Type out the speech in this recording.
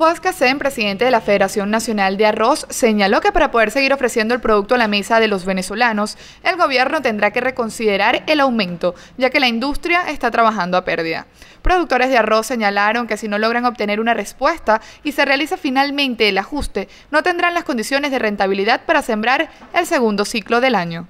Vázquez presidente de la Federación Nacional de Arroz, señaló que para poder seguir ofreciendo el producto a la mesa de los venezolanos, el gobierno tendrá que reconsiderar el aumento, ya que la industria está trabajando a pérdida. Productores de arroz señalaron que si no logran obtener una respuesta y se realiza finalmente el ajuste, no tendrán las condiciones de rentabilidad para sembrar el segundo ciclo del año.